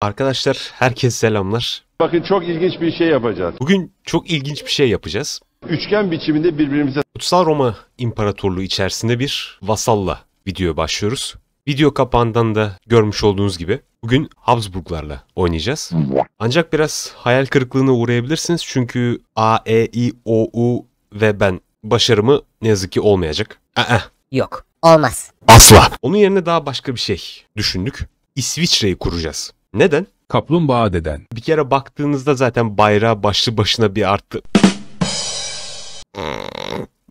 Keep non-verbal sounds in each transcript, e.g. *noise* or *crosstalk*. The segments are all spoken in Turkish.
Arkadaşlar herkese selamlar. Bakın çok ilginç bir şey yapacağız. Bugün çok ilginç bir şey yapacağız. Üçgen biçiminde birbirimize... Kutsal Roma İmparatorluğu içerisinde bir vasalla video başlıyoruz. Video kapağından da görmüş olduğunuz gibi bugün Habsburglarla oynayacağız. Ancak biraz hayal kırıklığına uğrayabilirsiniz çünkü A, E, I, O, U ve ben başarımı ne yazık ki olmayacak. Aa. Yok olmaz. Asla. Onun yerine daha başka bir şey düşündük. İsviçre'yi kuracağız. Neden? Kaplumbağa deden. Bir kere baktığınızda zaten bayrağı başlı başına bir arttı.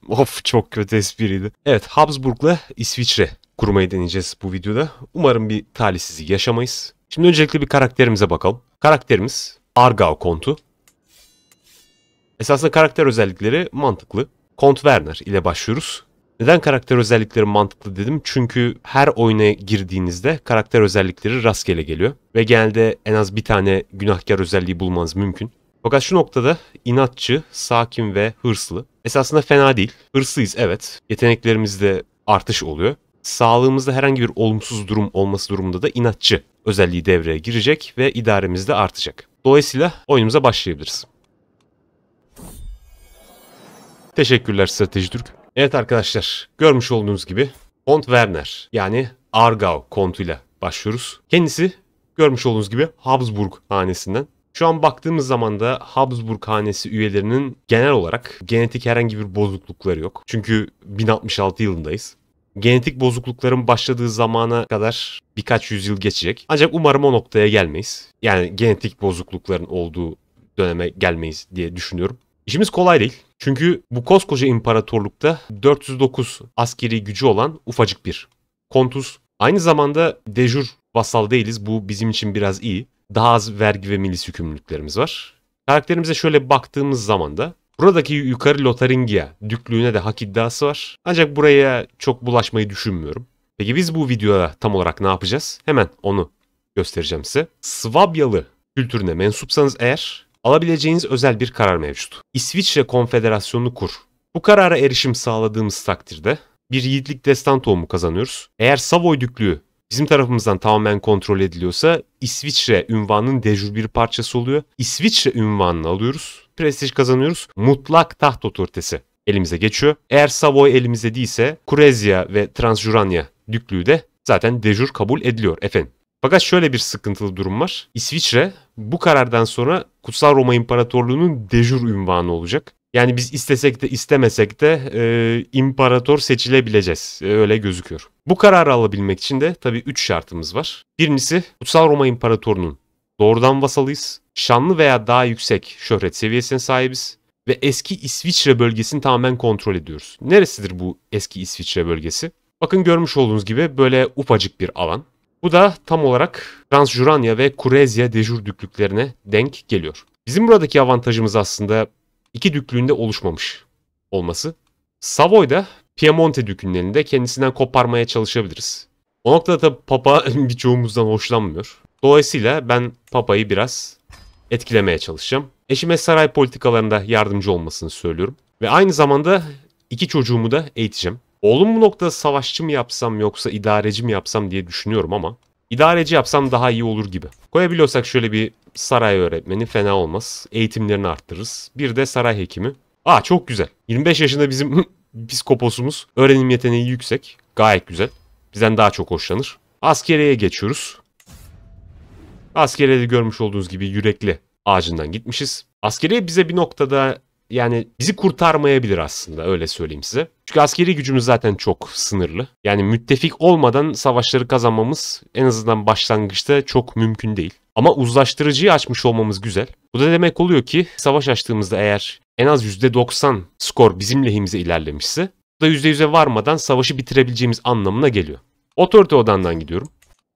of çok kötü espriydi. Evet Habsburg'la İsviçre kurmayı deneyeceğiz bu videoda. Umarım bir talihsizlik yaşamayız. Şimdi öncelikle bir karakterimize bakalım. Karakterimiz Argau Kontu. Esasında karakter özellikleri mantıklı. Kont Werner ile başlıyoruz. Neden karakter özellikleri mantıklı dedim? Çünkü her oyuna girdiğinizde karakter özellikleri rastgele geliyor. Ve genelde en az bir tane günahkar özelliği bulmanız mümkün. Fakat şu noktada inatçı, sakin ve hırslı. Esasında fena değil. Hırslıyız evet. Yeteneklerimizde artış oluyor. Sağlığımızda herhangi bir olumsuz durum olması durumunda da inatçı özelliği devreye girecek ve idaremiz de artacak. Dolayısıyla oyunumuza başlayabiliriz. Teşekkürler Strateji Türk. Evet arkadaşlar görmüş olduğunuz gibi Kont Werner yani Argau kontuyla başlıyoruz. Kendisi görmüş olduğunuz gibi Habsburg hanesinden. Şu an baktığımız zaman da Habsburg hanesi üyelerinin genel olarak genetik herhangi bir bozuklukları yok. Çünkü 1066 yılındayız. Genetik bozuklukların başladığı zamana kadar birkaç yüzyıl geçecek. Ancak umarım o noktaya gelmeyiz. Yani genetik bozuklukların olduğu döneme gelmeyiz diye düşünüyorum. İşimiz kolay değil. Çünkü bu koskoca imparatorlukta 409 askeri gücü olan ufacık bir. Kontus aynı zamanda dejur vasal değiliz. Bu bizim için biraz iyi. Daha az vergi ve milis yükümlülüklerimiz var. Karakterimize şöyle baktığımız zaman da buradaki yukarı Lotaringia düklüğüne de hak iddiası var. Ancak buraya çok bulaşmayı düşünmüyorum. Peki biz bu videoda tam olarak ne yapacağız? Hemen onu göstereceğim size. Svabyalı kültürüne mensupsanız eğer alabileceğiniz özel bir karar mevcut. İsviçre Konfederasyonu'nu kur. Bu karara erişim sağladığımız takdirde bir yiğitlik destan tohumu kazanıyoruz. Eğer Savoy Düklüğü bizim tarafımızdan tamamen kontrol ediliyorsa İsviçre ünvanının dejur bir parçası oluyor. İsviçre ünvanını alıyoruz. Prestij kazanıyoruz. Mutlak taht otoritesi elimize geçiyor. Eğer Savoy elimize değilse Kurezya ve Transjuranya düklüğü de zaten dejur kabul ediliyor efendim. Fakat şöyle bir sıkıntılı durum var. İsviçre bu karardan sonra Kutsal Roma İmparatorluğu'nun dejur ünvanı olacak. Yani biz istesek de istemesek de e, imparator seçilebileceğiz. E, öyle gözüküyor. Bu kararı alabilmek için de tabii 3 şartımız var. Birincisi Kutsal Roma İmparatorluğu'nun doğrudan vasalıyız. Şanlı veya daha yüksek şöhret seviyesine sahibiz. Ve eski İsviçre bölgesini tamamen kontrol ediyoruz. Neresidir bu eski İsviçre bölgesi? Bakın görmüş olduğunuz gibi böyle ufacık bir alan. Bu da tam olarak Transjuranya ve Kurezya Dejur düklüklerine denk geliyor. Bizim buradaki avantajımız aslında iki düklüğünde oluşmamış olması. Savoy'da Piemonte dükünün elinde kendisinden koparmaya çalışabiliriz. O noktada tabi Papa *laughs* birçoğumuzdan hoşlanmıyor. Dolayısıyla ben Papa'yı biraz etkilemeye çalışacağım. Eşime saray politikalarında yardımcı olmasını söylüyorum. Ve aynı zamanda iki çocuğumu da eğiteceğim. Oğlum bu noktada savaşçı mı yapsam yoksa idareci mi yapsam diye düşünüyorum ama idareci yapsam daha iyi olur gibi. Koyabiliyorsak şöyle bir saray öğretmeni fena olmaz. Eğitimlerini arttırırız. Bir de saray hekimi. Aa çok güzel. 25 yaşında bizim *laughs* psikoposumuz öğrenim yeteneği yüksek. Gayet güzel. Bizden daha çok hoşlanır. Askeriye geçiyoruz. Askeriye de görmüş olduğunuz gibi yürekli ağacından gitmişiz. Askeriye bize bir noktada yani bizi kurtarmayabilir aslında öyle söyleyeyim size. Çünkü askeri gücümüz zaten çok sınırlı. Yani müttefik olmadan savaşları kazanmamız en azından başlangıçta çok mümkün değil. Ama uzlaştırıcıyı açmış olmamız güzel. Bu da demek oluyor ki savaş açtığımızda eğer en az %90 skor bizim lehimize ilerlemişse bu da %100'e varmadan savaşı bitirebileceğimiz anlamına geliyor. Otorite odandan gidiyorum.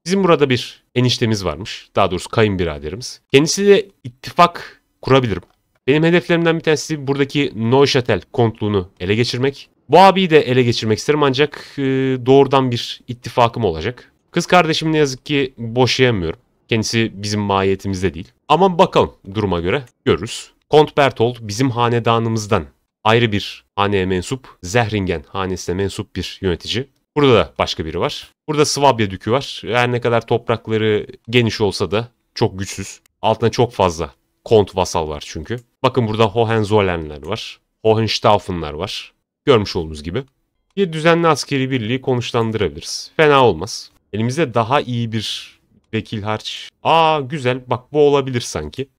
Bizim burada bir eniştemiz varmış. Daha doğrusu kayınbiraderimiz. Kendisiyle ittifak kurabilirim. Benim hedeflerimden bir tanesi buradaki Neuchâtel kontluğunu ele geçirmek. Bu abiyi de ele geçirmek isterim ancak e, doğrudan bir ittifakım olacak. Kız kardeşim ne yazık ki boşayamıyorum. Kendisi bizim mahiyetimizde değil. Ama bakalım duruma göre görürüz. Kont Bertold bizim hanedanımızdan ayrı bir haneye mensup, Zehringen hanesine mensup bir yönetici. Burada da başka biri var. Burada Swabia dükü var. Her ne kadar toprakları geniş olsa da çok güçsüz. Altına çok fazla kont vasal var çünkü. Bakın burada Hohenzollernler var. Hohenstaufenlar var. Görmüş olduğunuz gibi. Bir düzenli askeri birliği konuşlandırabiliriz. Fena olmaz. Elimizde daha iyi bir vekil harç. Aa güzel bak bu olabilir sanki.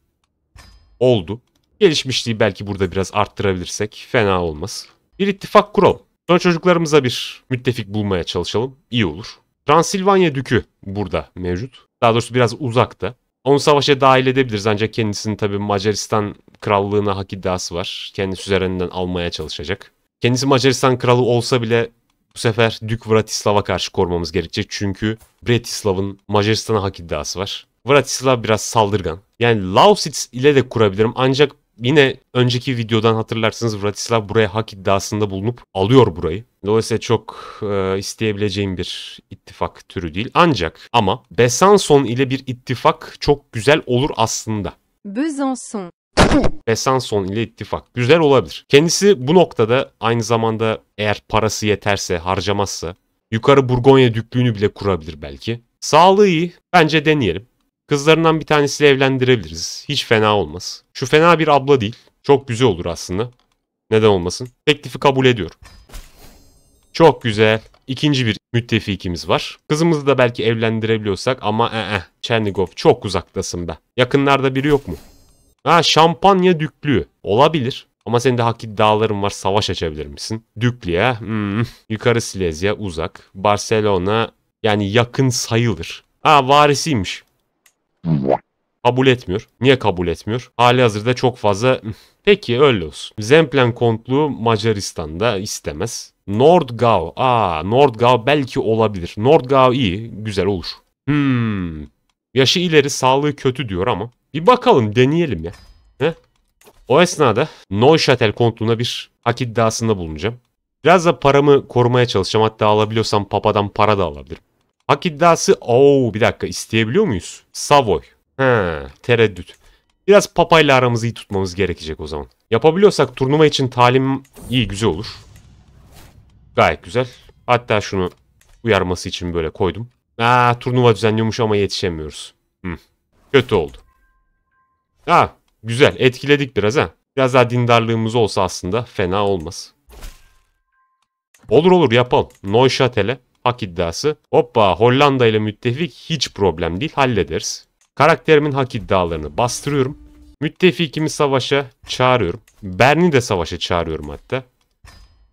Oldu. Gelişmişliği belki burada biraz arttırabilirsek fena olmaz. Bir ittifak kuralım. Sonra çocuklarımıza bir müttefik bulmaya çalışalım. İyi olur. Transilvanya Dükü burada mevcut. Daha doğrusu biraz uzakta. Onu savaşa dahil edebiliriz ancak kendisini tabii Macaristan krallığına hak iddiası var. Kendi üzerinden almaya çalışacak. Kendisi Macaristan kralı olsa bile bu sefer Dük Vratislav'a karşı korumamız gerekecek. Çünkü Vratislav'ın Macaristan'a hak iddiası var. Vratislav biraz saldırgan. Yani Lausitz ile de kurabilirim ancak yine önceki videodan hatırlarsınız Vratislav buraya hak iddiasında bulunup alıyor burayı. Dolayısıyla çok e, isteyebileceğim bir ittifak türü değil. Ancak ama Besançon ile bir ittifak çok güzel olur aslında. Besançon Besançon *laughs* ile ittifak. Güzel olabilir. Kendisi bu noktada aynı zamanda eğer parası yeterse harcamazsa yukarı Burgonya düklüğünü bile kurabilir belki. Sağlığı iyi. Bence deneyelim. Kızlarından bir tanesiyle evlendirebiliriz. Hiç fena olmaz. Şu fena bir abla değil. Çok güzel olur aslında. Neden olmasın? Teklifi kabul ediyorum. Çok güzel. İkinci bir müttefikimiz var. Kızımızı da belki evlendirebiliyorsak ama ee, eh, eh, Chernigov çok uzaktasın be. Yakınlarda biri yok mu? Ha şampanya düklü. Olabilir. Ama senin de hak iddiaların var. Savaş açabilir misin? Düklü'ye. Hmm. Yukarı Silezya uzak. Barcelona yani yakın sayılır. Ha varisiymiş. Kabul etmiyor. Niye kabul etmiyor? Hali hazırda çok fazla... Peki öyle olsun. Zemplen kontluğu Macaristan'da istemez. Nordgau. Aa Nordgau belki olabilir. Nordgau iyi. Güzel olur. Hmm. Yaşı ileri sağlığı kötü diyor ama bir bakalım deneyelim ya. He? O esnada Neuchâtel kontluğuna bir hak iddiasında bulunacağım. Biraz da paramı korumaya çalışacağım. Hatta alabiliyorsam papadan para da alabilirim. Hak iddiası... Oo bir dakika isteyebiliyor muyuz? Savoy. He tereddüt. Biraz papayla aramızı iyi tutmamız gerekecek o zaman. Yapabiliyorsak turnuva için talim iyi güzel olur. Gayet güzel. Hatta şunu uyarması için böyle koydum. Aa turnuva düzenliyormuş ama yetişemiyoruz. Hmm. Kötü oldu. Ha güzel etkiledik biraz ha. Biraz daha dindarlığımız olsa aslında fena olmaz. Olur olur yapalım. Neuchâtel'e hak iddiası. Hoppa Hollanda ile müttefik hiç problem değil hallederiz. Karakterimin hak iddialarını bastırıyorum. Müttefikimi savaşa çağırıyorum. Berni de savaşa çağırıyorum hatta.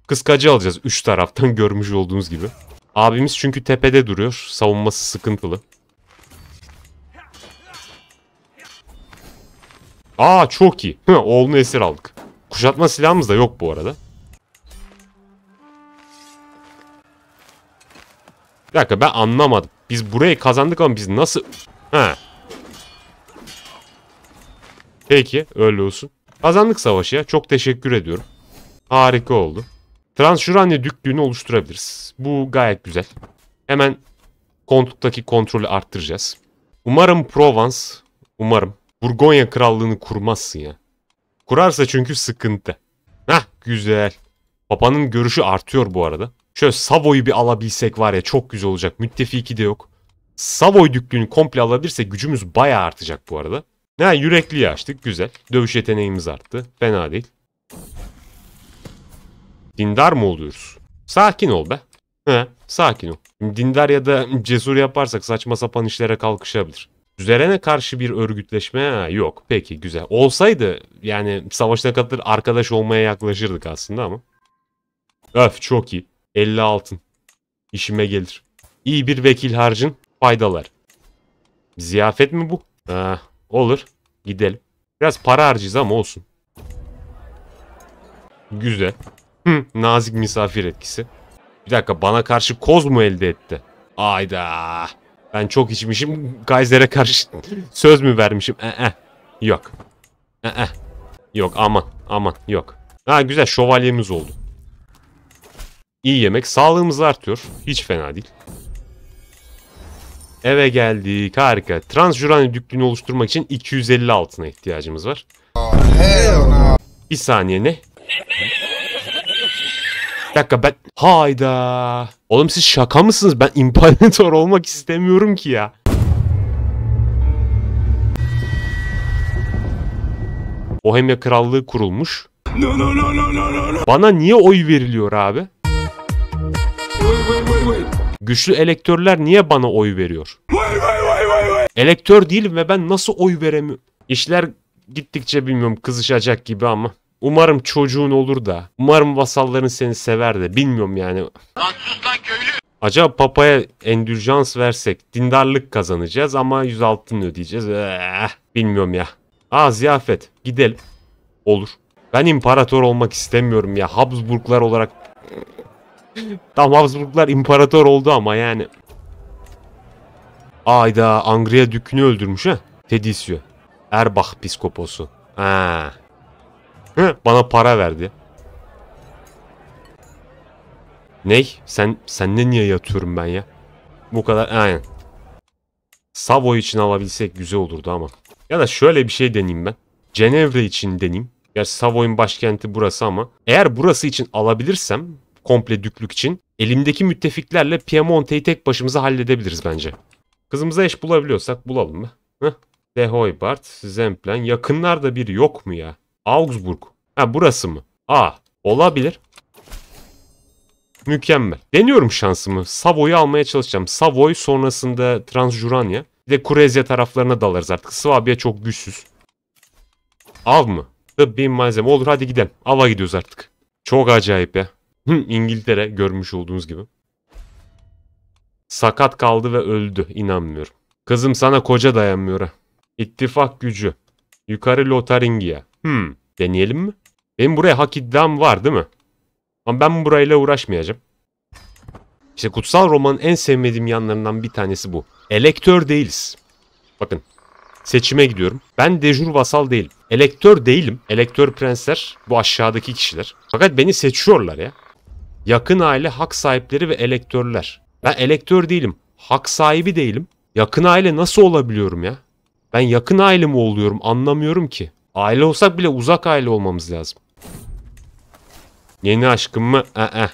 Kıskacı alacağız 3 taraftan *laughs* görmüş olduğunuz gibi. Abimiz çünkü tepede duruyor. Savunması sıkıntılı. Aa çok iyi. Oğlunu esir aldık. Kuşatma silahımız da yok bu arada. Bir dakika ben anlamadım. Biz burayı kazandık ama biz nasıl... He. Peki öyle olsun. Kazandık savaşı ya. Çok teşekkür ediyorum. Harika oldu. Transjuranya düklüğünü oluşturabiliriz. Bu gayet güzel. Hemen kontuktaki kontrolü arttıracağız. Umarım Provence, umarım Burgonya krallığını kurmazsın ya. Kurarsa çünkü sıkıntı. Hah güzel. Papa'nın görüşü artıyor bu arada. Şöyle Savoy'u bir alabilsek var ya çok güzel olacak. Müttefiki de yok. Savoy düklüğünü komple alabilirse gücümüz bayağı artacak bu arada. Ne? Yürekli açtık güzel. Dövüş yeteneğimiz arttı. Fena değil. Dindar mı oluyoruz? Sakin ol be. He sakin ol. Dindar ya da cesur yaparsak saçma sapan işlere kalkışabilir. Üzerine karşı bir örgütleşme ha, yok. Peki güzel. Olsaydı yani savaşına katılır arkadaş olmaya yaklaşırdık aslında ama. Öf çok iyi. 50 altın. İşime gelir. İyi bir vekil harcın. Faydalar. Ziyafet mi bu? Ha, olur. Gidelim. Biraz para harcayız ama olsun. Güzel. Hı, nazik misafir etkisi. Bir dakika bana karşı koz mu elde etti? Ayda. Ben çok içmişim. Kaiser'e karşı söz mü vermişim? E -e. Yok. E -e. Yok aman aman yok. Ha güzel şövalyemiz oldu. İyi yemek. Sağlığımız artıyor. Hiç fena değil. Eve geldik. Harika. Transjurani düklüğünü oluşturmak için 250 altına ihtiyacımız var. Bir saniye ne? dakika ben... Hayda. Oğlum siz şaka mısınız? Ben imparator olmak istemiyorum ki ya. Bohemya Krallığı kurulmuş. No, no, no, no, no, no. Bana niye oy veriliyor abi? Wait, wait, wait, wait. Güçlü elektörler niye bana oy veriyor? Wait, wait, wait, wait, wait. Elektör değilim ve ben nasıl oy veremiyorum? İşler gittikçe bilmiyorum kızışacak gibi ama. Umarım çocuğun olur da. Umarım vasalların seni sever de. Bilmiyorum yani. Lan sus lan köylü. Acaba papaya endürjans versek dindarlık kazanacağız ama 100 ödeyeceğiz. Ee, bilmiyorum ya. Aa ziyafet. Gidelim. Olur. Ben imparator olmak istemiyorum ya. Habsburglar olarak. Tam Habsburglar imparator oldu ama yani. Ayda Angria Dükünü öldürmüş ha. Tedisio. Erbach piskoposu. Ha. *laughs* Bana para verdi. Ney? Sen senden niye yatıyorum ben ya? Bu kadar aynen. Savo için alabilsek güzel olurdu ama. Ya da şöyle bir şey deneyim ben. Cenevre için deneyim. Gerçi Savoy'un başkenti burası ama. Eğer burası için alabilirsem komple düklük için elimdeki müttefiklerle Piemonte'yi tek başımıza halledebiliriz bence. Kızımıza eş bulabiliyorsak bulalım mı? Heh. Dehoybart, Zemplen. Yakınlarda bir yok mu ya? Augsburg. Ha burası mı? A. Olabilir. Mükemmel. Deniyorum şansımı. Savoy'u almaya çalışacağım. Savoy sonrasında Transjuranya. Bir de Kurezya taraflarına dalarız artık. Svabiya çok güçsüz. Av mı? Tıbbi malzeme. Olur hadi gidelim. Ava gidiyoruz artık. Çok acayip ya. İngiltere görmüş olduğunuz gibi. Sakat kaldı ve öldü. İnanmıyorum. Kızım sana koca dayanmıyor ha. İttifak gücü. Yukarı Lotaringia. Hmm. Deneyelim mi? Benim buraya hak iddiam var değil mi? Ama ben burayla uğraşmayacağım. İşte kutsal romanın en sevmediğim yanlarından bir tanesi bu. Elektör değiliz. Bakın seçime gidiyorum. Ben dejur vasal değilim. Elektör değilim. Elektör prensler bu aşağıdaki kişiler. Fakat beni seçiyorlar ya. Yakın aile, hak sahipleri ve elektörler. Ben elektör değilim. Hak sahibi değilim. Yakın aile nasıl olabiliyorum ya? Ben yakın aile mi oluyorum anlamıyorum ki. Aile olsak bile uzak aile olmamız lazım. Yeni aşkım mı? Ee.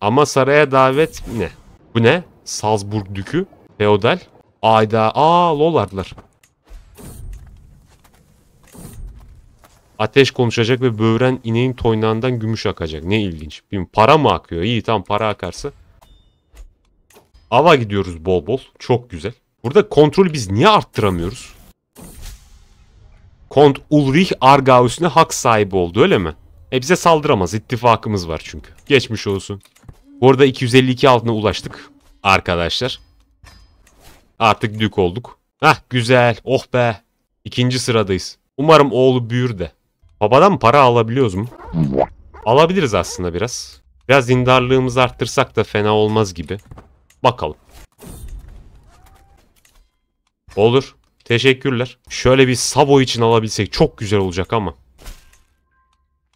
Ama saraya davet ne? Bu ne? Salzburg dükü. Feodal. Ayda. Aa lolarlar. Ateş konuşacak ve böğren ineğin toynağından gümüş akacak. Ne ilginç. Bilmiyorum, para mı akıyor? İyi tam para akarsa. Ava gidiyoruz bol bol. Çok güzel. Burada kontrol biz niye arttıramıyoruz? Kont Ulrich Argaus'una hak sahibi oldu öyle mi? E bize saldıramaz. ittifakımız var çünkü. Geçmiş olsun. Bu arada 252 altına ulaştık. Arkadaşlar. Artık dük olduk. Hah güzel. Oh be. İkinci sıradayız. Umarım oğlu büyür de. Babadan para alabiliyoruz mu? Alabiliriz aslında biraz. Biraz dindarlığımızı arttırsak da fena olmaz gibi. Bakalım. Olur. Teşekkürler. Şöyle bir Savo için alabilsek çok güzel olacak ama.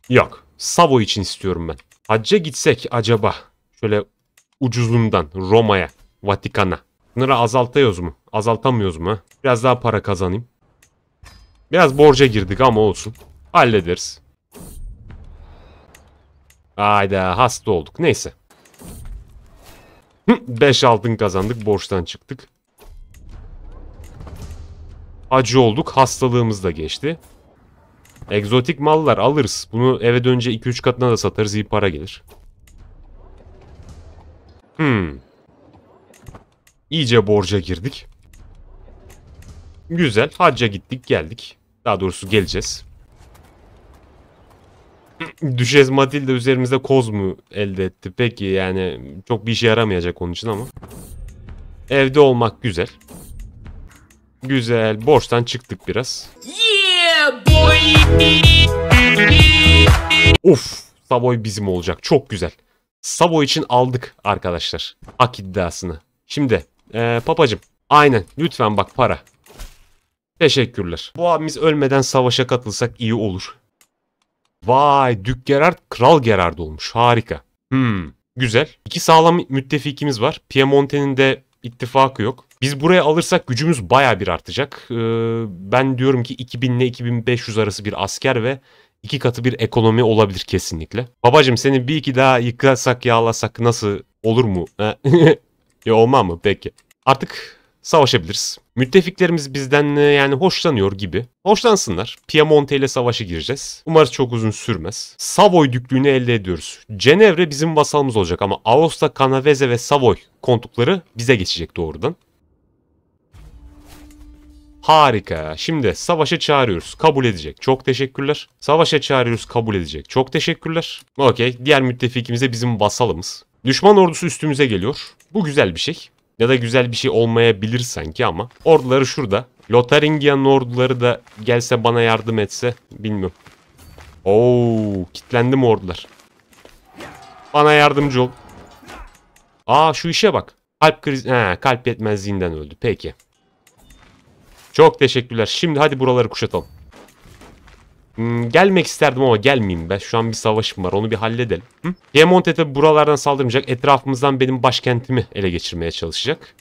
Yok. Savo için istiyorum ben. Hacca gitsek acaba. Şöyle ucuzundan Roma'ya, Vatikan'a. Bunları azaltıyoruz mu? Azaltamıyoruz mu? Biraz daha para kazanayım. Biraz borca girdik ama olsun. Hallederiz. Hayda hasta olduk. Neyse. 5 altın kazandık. Borçtan çıktık. Acı olduk. Hastalığımız da geçti. Egzotik mallar alırız. Bunu eve dönünce 2-3 katına da satarız. iyi para gelir. Hmm. İyice borca girdik. Güzel. Hacca gittik geldik. Daha doğrusu geleceğiz. *clears throat* Düşez Matilda üzerimizde koz mu elde etti? Peki yani çok bir işe yaramayacak onun için ama. Evde olmak güzel. Güzel. Borçtan çıktık biraz. Yeah boy. Of. Savoy bizim olacak. Çok güzel. Savoy için aldık arkadaşlar. Ak iddiasını. Şimdi ee, papacım. Aynen. Lütfen bak para. Teşekkürler. Bu abimiz ölmeden savaşa katılsak iyi olur. Vay Dük Gerard Kral Gerard olmuş. Harika. Hmm, güzel. İki sağlam müttefikimiz var. Piemonte'nin de ittifakı yok. Biz buraya alırsak gücümüz baya bir artacak. Ee, ben diyorum ki 2000 ile 2500 arası bir asker ve iki katı bir ekonomi olabilir kesinlikle. Babacım seni bir iki daha yıkasak yağlasak nasıl olur mu? ya *laughs* olmaz mı? Peki. Artık savaşabiliriz. Müttefiklerimiz bizden e, yani hoşlanıyor gibi. Hoşlansınlar. Piemonte ile savaşa gireceğiz. Umarız çok uzun sürmez. Savoy düklüğünü elde ediyoruz. Cenevre bizim vasalımız olacak ama Aosta, Canavese ve Savoy kontukları bize geçecek doğrudan. Harika Şimdi savaşa çağırıyoruz. Kabul edecek. Çok teşekkürler. Savaşa çağırıyoruz. Kabul edecek. Çok teşekkürler. Okey. Diğer müttefikimiz de bizim vasalımız. Düşman ordusu üstümüze geliyor. Bu güzel bir şey. Ya da güzel bir şey olmayabilir sanki ama. Orduları şurada. Lotharingia'nın orduları da gelse bana yardım etse. Bilmiyorum. Oo, kitlendi mi ordular? Bana yardımcı ol. Aa şu işe bak. Kalp krizi... He, kalp yetmezliğinden öldü. Peki. Çok teşekkürler. Şimdi hadi buraları kuşatalım. Hmm, gelmek isterdim ama gelmeyeyim ben. Şu an bir savaşım var. Onu bir halledelim. Hı? Piemonte tabi buralardan saldırmayacak. Etrafımızdan benim başkentimi ele geçirmeye çalışacak.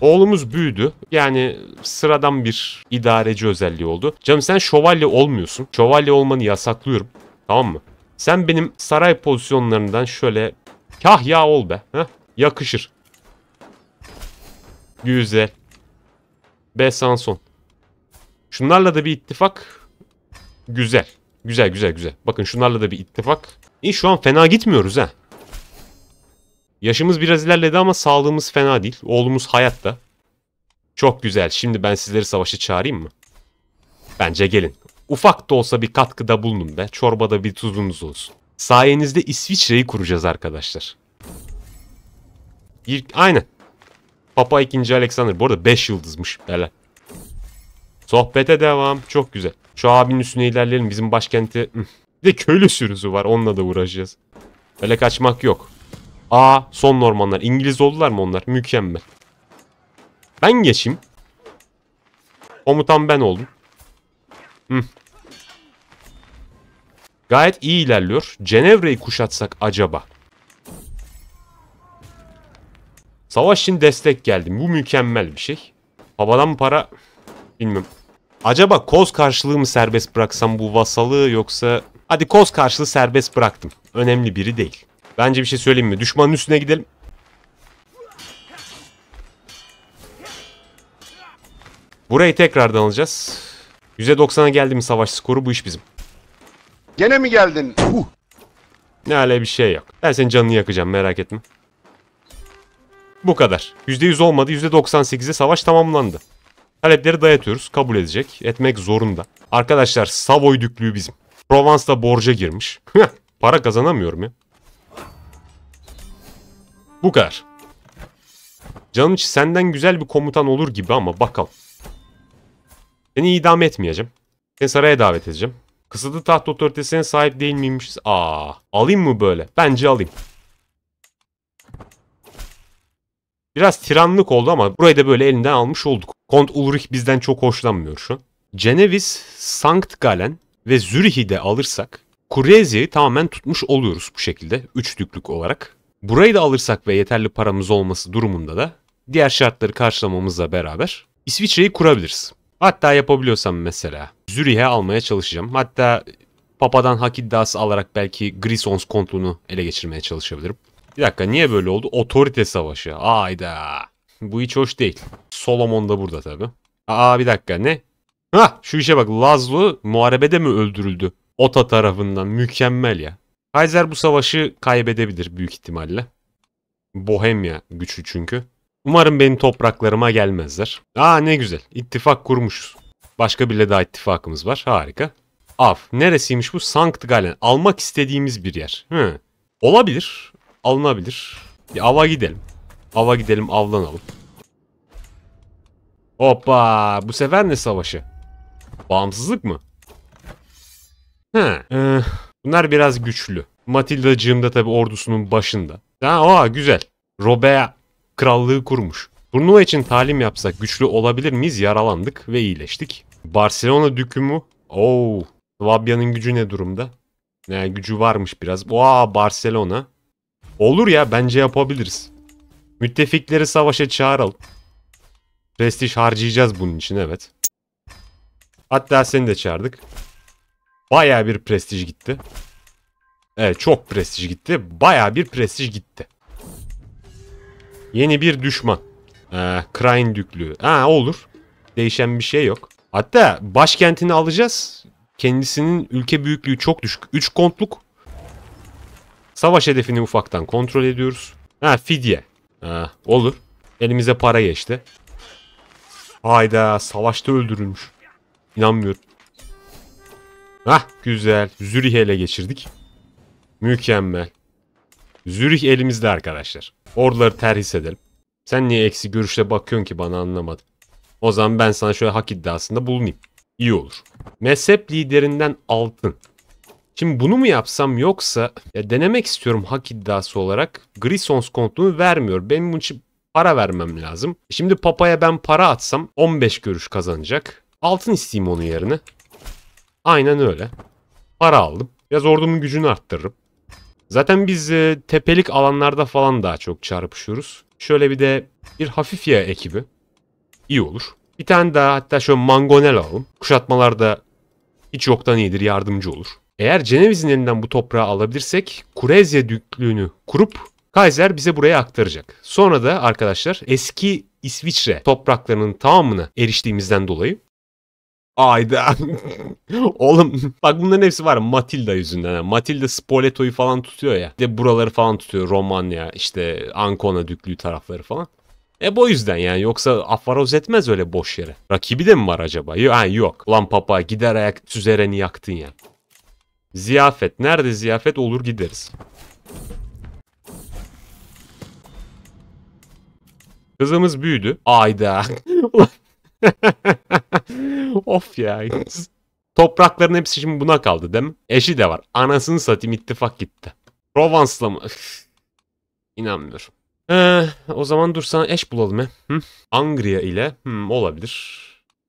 Oğlumuz büyüdü. Yani sıradan bir idareci özelliği oldu. Canım sen şövalye olmuyorsun. Şövalye olmanı yasaklıyorum. Tamam mı? Sen benim saray pozisyonlarından şöyle kahya ol be. Heh, yakışır. Güzel. Besançon. Şunlarla da bir ittifak. Güzel. Güzel güzel güzel. Bakın şunlarla da bir ittifak. İyi şu an fena gitmiyoruz ha. Yaşımız biraz ilerledi ama sağlığımız fena değil. Oğlumuz hayatta. Çok güzel. Şimdi ben sizleri savaşa çağırayım mı? Bence gelin. Ufak da olsa bir katkıda bulunun be. Çorbada bir tuzunuz olsun. Sayenizde İsviçre'yi kuracağız arkadaşlar. Bir, aynen. Papa 2. Alexander. Bu arada 5 yıldızmış. Helal. Sohbete devam. Çok güzel. Şu abinin üstüne ilerleyelim. Bizim başkenti... Bir de köylü sürüsü var. Onunla da uğraşacağız. Öyle kaçmak yok. Aa son Normanlar. İngiliz oldular mı onlar? Mükemmel. Ben geçeyim. Komutan ben oldum. Hı. Gayet iyi ilerliyor. Cenevre'yi kuşatsak acaba? Savaş için destek geldi. Bu mükemmel bir şey. Havadan para bilmem. Acaba koz karşılığı mı serbest bıraksam bu vasalı yoksa... Hadi koz karşılığı serbest bıraktım. Önemli biri değil. Bence bir şey söyleyeyim mi? Düşmanın üstüne gidelim. Burayı tekrardan alacağız. %90'a geldi mi savaş skoru bu iş bizim. Gene mi geldin? Uh. Ne hale bir şey yok. Ben senin canını yakacağım merak etme. Bu kadar. %100 olmadı. %98'e savaş tamamlandı. Talepleri dayatıyoruz. Kabul edecek. Etmek zorunda. Arkadaşlar Savoy düklüğü bizim. Provence'da borca girmiş. *laughs* Para kazanamıyorum ya. Bu kadar. Canım senden güzel bir komutan olur gibi ama bakalım. Seni idam etmeyeceğim. Seni saraya davet edeceğim. Kısıtlı taht otoritesine sahip değil miymişiz? Aa, alayım mı böyle? Bence alayım. Biraz tiranlık oldu ama burayı da böyle elinden almış olduk. Kont Ulrich bizden çok hoşlanmıyor şu. Ceneviz, Sankt Galen ve Zürih'i de alırsak Kurezya'yı tamamen tutmuş oluyoruz bu şekilde üçlüklük olarak. Burayı da alırsak ve yeterli paramız olması durumunda da diğer şartları karşılamamızla beraber İsviçre'yi kurabiliriz. Hatta yapabiliyorsam mesela Zürih'e almaya çalışacağım. Hatta Papa'dan hak iddiası alarak belki Grisons kontluğunu ele geçirmeye çalışabilirim. Bir dakika niye böyle oldu? Otorite savaşı. Ayda. Bu hiç hoş değil. Solomon da burada tabi. Aa bir dakika ne? Ha şu işe bak Lazlo muharebede mi öldürüldü? Ota tarafından mükemmel ya. Kaiser bu savaşı kaybedebilir büyük ihtimalle. Bohemia güçlü çünkü. Umarım benim topraklarıma gelmezler. Aa ne güzel. İttifak kurmuşuz. Başka biriyle daha ittifakımız var. Harika. Af. Neresiymiş bu? Sankt Galen. Almak istediğimiz bir yer. Hı. Olabilir alınabilir. Bir ava gidelim. Ava gidelim avlanalım. Hoppa bu sefer ne savaşı? Bağımsızlık mı? He. Ee, bunlar biraz güçlü. Matilda'cığım da tabi ordusunun başında. Ha, oha, güzel. Robea krallığı kurmuş. Turnuva için talim yapsak güçlü olabilir miyiz? Yaralandık ve iyileştik. Barcelona dükümü. Oo. Svabya'nın gücü ne durumda? Yani gücü varmış biraz. Oo, Barcelona. Olur ya bence yapabiliriz. Müttefikleri savaşa çağıralım. Prestij harcayacağız bunun için evet. Hatta seni de çağırdık. Baya bir prestij gitti. Evet çok prestij gitti. Baya bir prestij gitti. Yeni bir düşman. Ee, Krain düklüğü. Ha olur. Değişen bir şey yok. Hatta başkentini alacağız. Kendisinin ülke büyüklüğü çok düşük. 3 kontluk Savaş hedefini ufaktan kontrol ediyoruz. Ha fidye. Ha, olur. Elimize para geçti. Hayda savaşta öldürülmüş. İnanmıyorum. Hah güzel. Zürih ele geçirdik. Mükemmel. Zürih elimizde arkadaşlar. Orduları terhis edelim. Sen niye eksi görüşle bakıyorsun ki bana anlamadım. O zaman ben sana şöyle hak iddiasında bulunayım. İyi olur. Mezhep liderinden altın. Şimdi bunu mu yapsam yoksa ya denemek istiyorum hak iddiası olarak. Grisons kontunu vermiyor. Benim bunun için para vermem lazım. Şimdi Papa'ya ben para atsam 15 görüş kazanacak. Altın isteyeyim onun yerine. Aynen öyle. Para aldım. Biraz ordumun gücünü arttırırım. Zaten biz e, tepelik alanlarda falan daha çok çarpışıyoruz. Şöyle bir de bir hafif ya ekibi iyi olur. Bir tane daha hatta şöyle mangonel alalım. Kuşatmalarda hiç yoktan iyidir yardımcı olur. Eğer Ceneviz'in elinden bu toprağı alabilirsek Kurezya Düklüğü'nü kurup Kaiser bize buraya aktaracak. Sonra da arkadaşlar eski İsviçre topraklarının tamamını eriştiğimizden dolayı Ayda. *laughs* Oğlum bak bunların hepsi var Matilda yüzünden. Matilda Spoleto'yu falan tutuyor ya. De buraları falan tutuyor. Romanya işte Ancona düklüğü tarafları falan. E bu yüzden yani yoksa afaroz etmez öyle boş yere. Rakibi de mi var acaba? Ha, yok. Lan papa gider ayak süzereni yaktın ya. Yani. Ziyafet. Nerede ziyafet olur gideriz. Kızımız büyüdü. Ayda. *laughs* of ya. Toprakların hepsi şimdi buna kaldı değil mi? Eşi de var. Anasını satayım ittifak gitti. Provence'la mı? İnanmıyorum. Ee, o zaman dur sana eş bulalım ya. Hı? Angria ile hmm, olabilir.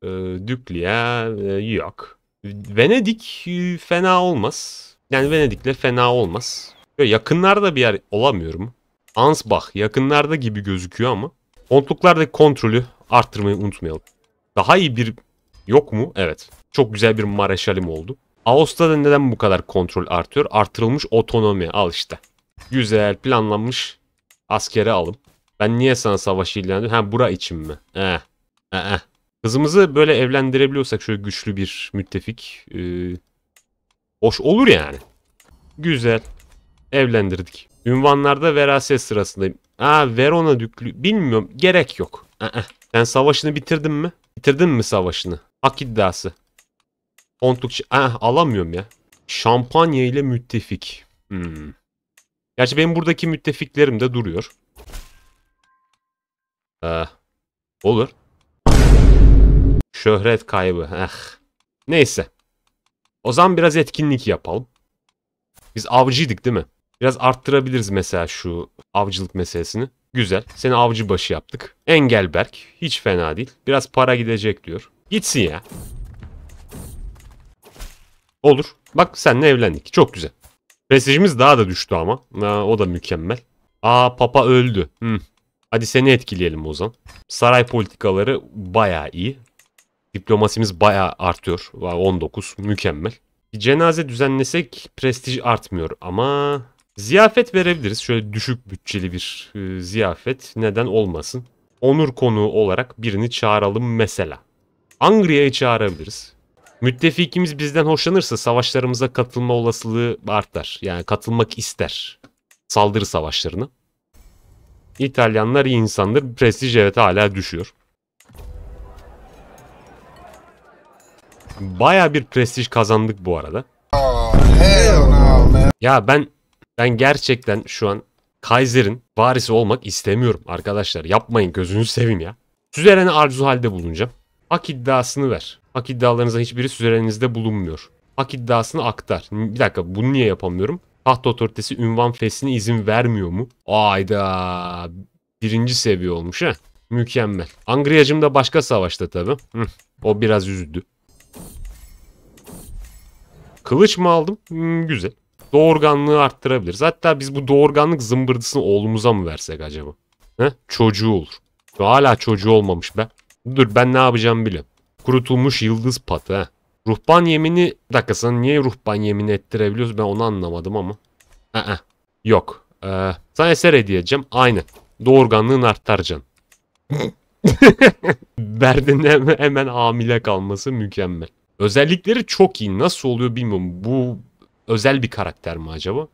Ee, eh, Düklia e, eh, yok. Venedik e, fena olmaz. Yani Venedik'le fena olmaz. Böyle yakınlarda bir yer olamıyorum. Ansbach yakınlarda gibi gözüküyor ama. Kontluklardaki kontrolü arttırmayı unutmayalım. Daha iyi bir yok mu? Evet. Çok güzel bir mareşalim oldu. Ağustos'ta neden bu kadar kontrol artıyor? Artırılmış otonomi al işte. Güzel planlanmış askere alım. Ben niye sana savaşı ilan ediyorum? Ha bura için mi? Eh. Eh eh. Kızımızı böyle evlendirebiliyorsak şöyle güçlü bir müttefik. E, hoş olur yani. Güzel. Evlendirdik. Ünvanlarda veraset sırasındayım. Aa Verona düklü. Bilmiyorum. Gerek yok. Aa, sen savaşını bitirdin mi? Bitirdin mi savaşını? Hak iddiası. Kontluk... Ah alamıyorum ya. Şampanya ile müttefik. Hmm. Gerçi benim buradaki müttefiklerim de duruyor. Ee, olur. Şöhret kaybı. Eh. Neyse. O zaman biraz etkinlik yapalım. Biz avcıydık değil mi? Biraz arttırabiliriz mesela şu avcılık meselesini. Güzel. Seni avcı başı yaptık. Engelberk. Hiç fena değil. Biraz para gidecek diyor. Gitsin ya. Olur. Bak seninle evlendik. Çok güzel. Prestijimiz daha da düştü ama. Ha, o da mükemmel. Aa papa öldü. Hmm. Hadi seni etkileyelim o zaman. Saray politikaları baya iyi. Diplomasimiz bayağı artıyor. 19 mükemmel. Bir cenaze düzenlesek prestij artmıyor ama ziyafet verebiliriz. Şöyle düşük bütçeli bir e, ziyafet neden olmasın. Onur konuğu olarak birini çağıralım mesela. Angria'yı çağırabiliriz. Müttefikimiz bizden hoşlanırsa savaşlarımıza katılma olasılığı artar. Yani katılmak ister. Saldırı savaşlarını. İtalyanlar iyi insandır. Prestij evet hala düşüyor. Baya bir prestij kazandık bu arada. Ya ben ben gerçekten şu an Kaiser'in varisi olmak istemiyorum arkadaşlar. Yapmayın gözünüzü seveyim ya. Süzereni arzu halde bulunacağım. Hak iddiasını ver. Hak iddialarınızdan hiçbiri süzerenizde bulunmuyor. Hak iddiasını aktar. Bir dakika bunu niye yapamıyorum? Taht otoritesi ünvan fesine izin vermiyor mu? Ayda birinci seviye olmuş ha. Mükemmel. Angriyacım da başka savaşta tabi. O biraz üzüldü. Kılıç mı aldım? Hmm, güzel. Doğurganlığı arttırabiliriz. Hatta biz bu doğurganlık zımbırdısını oğlumuza mı versek acaba? He? Çocuğu olur. Hala çocuğu olmamış be. Dur ben ne yapacağım bile. Kurutulmuş yıldız patı he. Ruhban yemini... Bir dakika sana niye ruhban yemini ettirebiliyoruz ben onu anlamadım ama. Ee, yok. Ee, sana eser hediye edeceğim. Aynı. Doğurganlığın arttaracaksın. *laughs* Derdin hemen hamile kalması mükemmel. Özellikleri çok iyi. Nasıl oluyor bilmiyorum. Bu özel bir karakter mi acaba?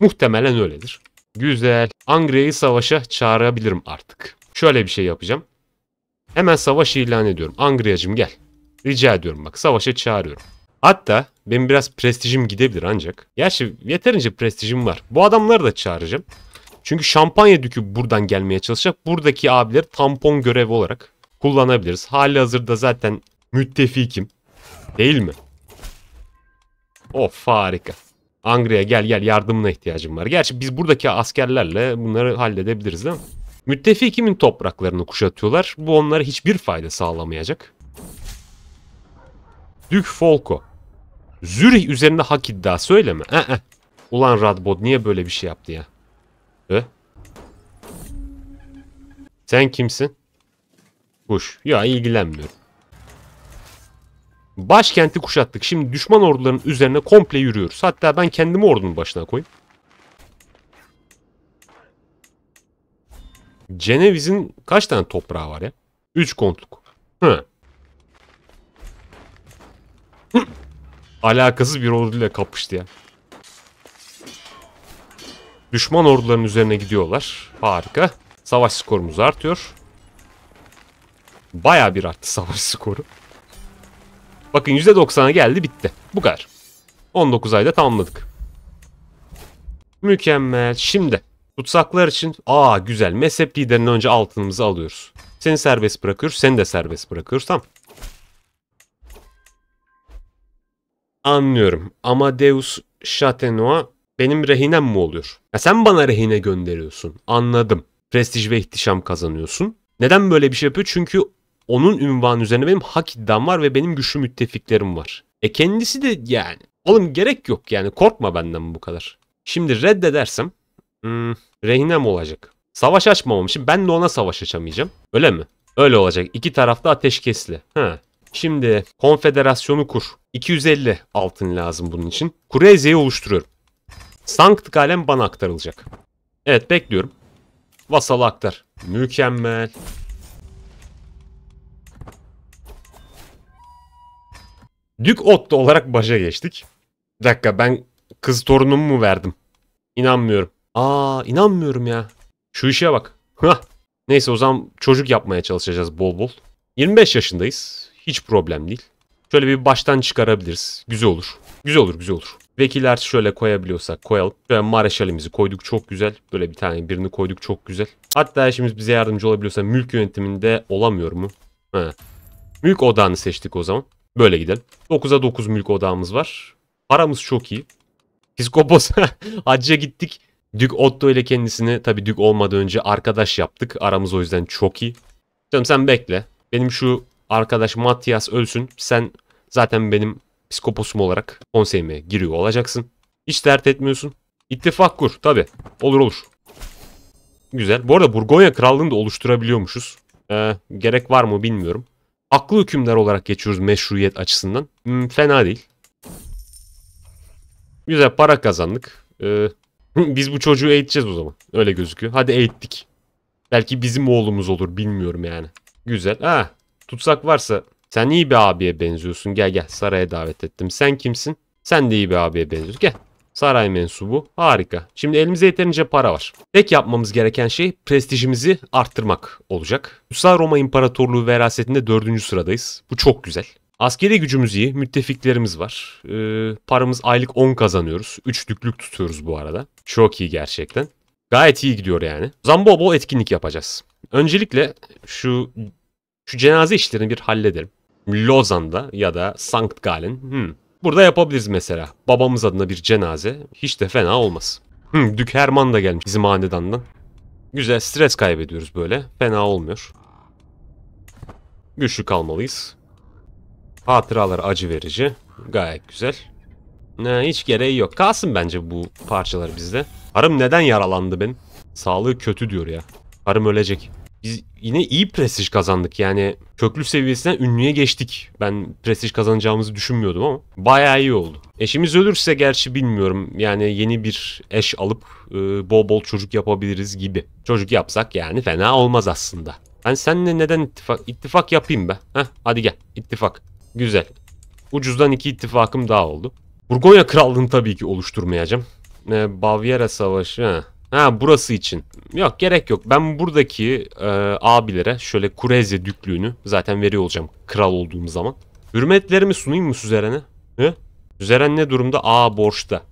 Muhtemelen öyledir. Güzel. Angria'yı savaşa çağırabilirim artık. Şöyle bir şey yapacağım. Hemen savaş ilan ediyorum. Angria'cım gel. Rica ediyorum bak savaşa çağırıyorum. Hatta benim biraz prestijim gidebilir ancak. Gerçi yeterince prestijim var. Bu adamları da çağıracağım. Çünkü şampanya dükü buradan gelmeye çalışacak. Buradaki abileri tampon görevi olarak kullanabiliriz. Hali hazırda zaten müttefikim. Değil mi? Of harika. Angria gel gel yardımına ihtiyacım var. Gerçi biz buradaki askerlerle bunları halledebiliriz değil mi? Müttefikimin topraklarını kuşatıyorlar. Bu onlara hiçbir fayda sağlamayacak. Dük Folko. Zürih üzerinde hak iddia söyleme. Ee, eh, eh. Ulan Radbod niye böyle bir şey yaptı ya? Hı? Sen kimsin? Kuş. Ya ilgilenmiyorum. Başkenti kuşattık. Şimdi düşman ordularının üzerine komple yürüyoruz. Hatta ben kendimi ordunun başına koyayım. Ceneviz'in kaç tane toprağı var ya? 3 kontluk. Hı. Alakasız bir orduyla kapıştı ya. Düşman ordularının üzerine gidiyorlar. Harika. Savaş skorumuz artıyor. Baya bir arttı savaş skoru. Bakın %90'a geldi bitti. Bu kadar. 19 ayda tamamladık. Mükemmel. Şimdi tutsaklar için aa güzel mezhep liderinin önce altınımızı alıyoruz. Seni serbest bırakıyoruz. Seni de serbest bırakıyoruz. Tamam. Anlıyorum. Ama Deus Chatenoa benim rehinem mi oluyor? Ya sen bana rehine gönderiyorsun. Anladım. Prestij ve ihtişam kazanıyorsun. Neden böyle bir şey yapıyor? Çünkü onun ünvanı üzerine benim hak iddiam var ve benim güçlü müttefiklerim var. E kendisi de yani oğlum gerek yok yani korkma benden bu kadar. Şimdi reddedersem hmm, rehinem olacak. Savaş açmamam için ben de ona savaş açamayacağım. Öyle mi? Öyle olacak. İki tarafta ateşkesli. Ha. Şimdi konfederasyonu kur. 250 altın lazım bunun için. Kureyze'yi oluşturuyorum. Sankt Galen bana aktarılacak. Evet bekliyorum. Vasalı aktar. Mükemmel. Dük Otto olarak başa geçtik. Bir dakika ben kız torunumu mu verdim? İnanmıyorum. Aa inanmıyorum ya. Şu işe bak. Hah. Neyse o zaman çocuk yapmaya çalışacağız bol bol. 25 yaşındayız. Hiç problem değil. Şöyle bir baştan çıkarabiliriz. Güzel olur. Güzel olur güzel olur. Vekiller şöyle koyabiliyorsak koyalım. Şöyle mareşalimizi koyduk çok güzel. Böyle bir tane birini koyduk çok güzel. Hatta işimiz bize yardımcı olabiliyorsa mülk yönetiminde olamıyor mu? He. Mülk odağını seçtik o zaman. Böyle gidelim. 9'a 9 mülk odamız var. Paramız çok iyi. Psikopos. *laughs* hacca gittik. Dük Otto ile kendisini tabii Dük olmadan önce arkadaş yaptık. Aramız o yüzden çok iyi. Canım sen bekle. Benim şu arkadaş Matias ölsün. Sen zaten benim psikoposum olarak konseyime giriyor olacaksın. Hiç dert etmiyorsun. İttifak kur tabi. Olur olur. Güzel. Bu arada Burgonya Krallığını da oluşturabiliyormuşuz. Ee, gerek var mı bilmiyorum aklı hükümler olarak geçiyoruz meşruiyet açısından. Hmm, fena değil. Güzel para kazandık. Ee, *laughs* biz bu çocuğu eğiteceğiz o zaman. Öyle gözüküyor. Hadi eğittik. Belki bizim oğlumuz olur bilmiyorum yani. Güzel. Ha, tutsak varsa sen iyi bir abiye benziyorsun. Gel gel saraya davet ettim. Sen kimsin? Sen de iyi bir abiye benziyorsun. Gel. Saray mensubu. Harika. Şimdi elimize yeterince para var. Tek yapmamız gereken şey prestijimizi arttırmak olacak. Kutsal Roma İmparatorluğu verasetinde 4. sıradayız. Bu çok güzel. Askeri gücümüz iyi, müttefiklerimiz var. Ee, paramız aylık 10 kazanıyoruz. Üçlüklük tutuyoruz bu arada. Çok iyi gerçekten. Gayet iyi gidiyor yani. Zambo etkinlik yapacağız. Öncelikle şu şu cenaze işlerini bir halledelim. Lozan'da ya da Sankt Gallen. Hmm, Burada yapabiliriz mesela. Babamız adına bir cenaze hiç de fena olmaz. Hı, Dük Herman da gelmiş bizim hanedandan. Güzel stres kaybediyoruz böyle. Fena olmuyor. Güçlü kalmalıyız. Hatıralar acı verici. Gayet güzel. Ne, hiç gereği yok. Kalsın bence bu parçalar bizde. Karım neden yaralandı benim? Sağlığı kötü diyor ya. Karım ölecek biz yine iyi prestij kazandık. Yani köklü seviyesinden ünlüye geçtik. Ben prestij kazanacağımızı düşünmüyordum ama bayağı iyi oldu. Eşimiz ölürse gerçi bilmiyorum. Yani yeni bir eş alıp e, bol bol çocuk yapabiliriz gibi. Çocuk yapsak yani fena olmaz aslında. Ben seninle neden ittifak, ittifak yapayım be. Heh, hadi gel ittifak. Güzel. Ucuzdan iki ittifakım daha oldu. Burgonya Krallığı'nı tabii ki oluşturmayacağım. Ee, Bavyera Savaşı. Heh. Ha burası için. Yok gerek yok. Ben buradaki e, abilere şöyle Kurezya düklüğünü zaten veriyor olacağım kral olduğum zaman. Hürmetlerimi sunayım mı Süzeren'e? He? Süzeren ne durumda? Aa borçta.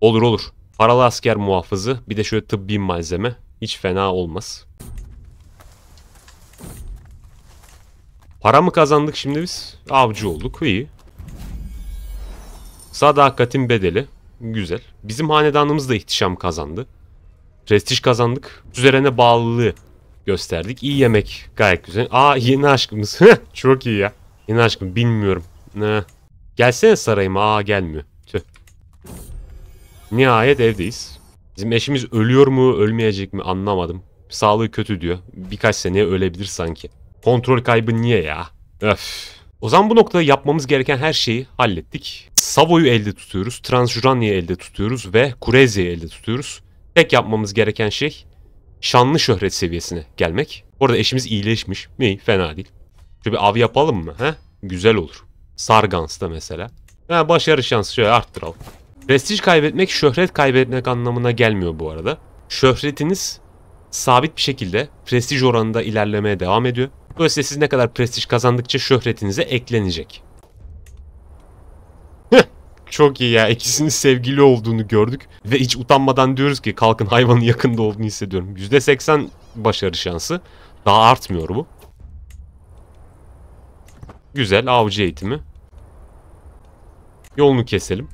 Olur olur. Paralı asker muhafızı bir de şöyle tıbbi malzeme. Hiç fena olmaz. Para mı kazandık şimdi biz? Avcı olduk. İyi. Sadakatin bedeli. Güzel. Bizim hanedanımız da ihtişam kazandı. Prestij kazandık. Üzerine bağlılığı gösterdik. İyi yemek gayet güzel. Aa yeni aşkımız. *laughs* Çok iyi ya. Yeni aşkım bilmiyorum. Ne? Gelsene sarayıma. Aa gelmiyor. Tüh. Nihayet evdeyiz. Bizim eşimiz ölüyor mu ölmeyecek mi anlamadım. Sağlığı kötü diyor. Birkaç seneye ölebilir sanki. Kontrol kaybı niye ya? Öf. O zaman bu noktada yapmamız gereken her şeyi hallettik. Savoy'u elde tutuyoruz, Transjuranya'yı elde tutuyoruz ve Kurezya'yı elde tutuyoruz. Tek yapmamız gereken şey şanlı şöhret seviyesine gelmek. Orada eşimiz iyileşmiş. İyi fena değil. Şöyle bir av yapalım mı? He? Güzel olur. Sargans'ta mesela. Ha, başarı şansı şöyle arttıralım. Prestij kaybetmek şöhret kaybetmek anlamına gelmiyor bu arada. Şöhretiniz sabit bir şekilde prestij oranında ilerlemeye devam ediyor. Dolayısıyla siz ne kadar prestij kazandıkça şöhretinize eklenecek. Heh. Çok iyi ya. İkisinin sevgili olduğunu gördük. Ve hiç utanmadan diyoruz ki kalkın hayvanın yakında olduğunu hissediyorum. %80 başarı şansı. Daha artmıyor bu. Güzel avcı eğitimi. Yolunu keselim.